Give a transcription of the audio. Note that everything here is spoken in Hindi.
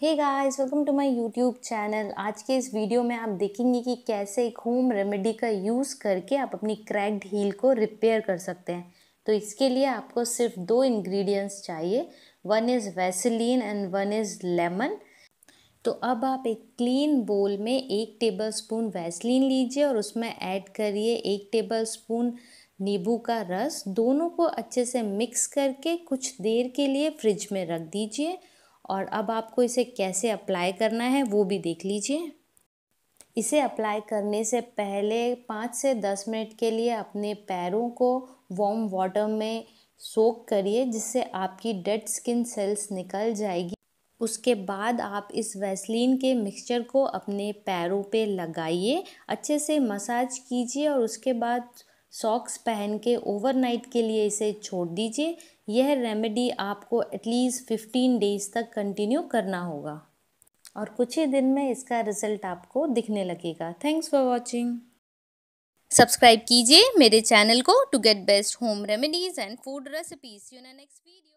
hey guys welcome to my YouTube channel आज के इस वीडियो में आप देखेंगे कि कैसे एक होम रेमेडी का यूज़ करके आप अपनी क्रैक्ड हील को रिपेयर कर सकते हैं तो इसके लिए आपको सिर्फ दो इंग्रेडिएंट्स चाहिए one is Vaseline and one is lemon तो अब आप एक क्लीन बोल में एक टेबल स्पून वैसलिन लीजिए और उसमें ऐड करिए एक टेबल स्पून नींबू का रस दोनों को अच्छे से मिक्स करके कुछ देर के लिए फ्रिज में रख दीजिए और अब आपको इसे कैसे अप्लाई करना है वो भी देख लीजिए इसे अप्लाई करने से पहले पाँच से दस मिनट के लिए अपने पैरों को वॉम वाटर में सोक करिए जिससे आपकी डेड स्किन सेल्स निकल जाएगी उसके बाद आप इस वैसलीन के मिक्सचर को अपने पैरों पे लगाइए अच्छे से मसाज कीजिए और उसके बाद सॉक्स पहन के ओवरनाइट के लिए इसे छोड़ दीजिए यह रेमेडी आपको एटलीस्ट फिफ्टीन डेज तक कंटिन्यू करना होगा और कुछ ही दिन में इसका रिजल्ट आपको दिखने लगेगा थैंक्स फॉर वॉचिंग सब्सक्राइब कीजिए मेरे चैनल को to get best home remedies and food recipes you next video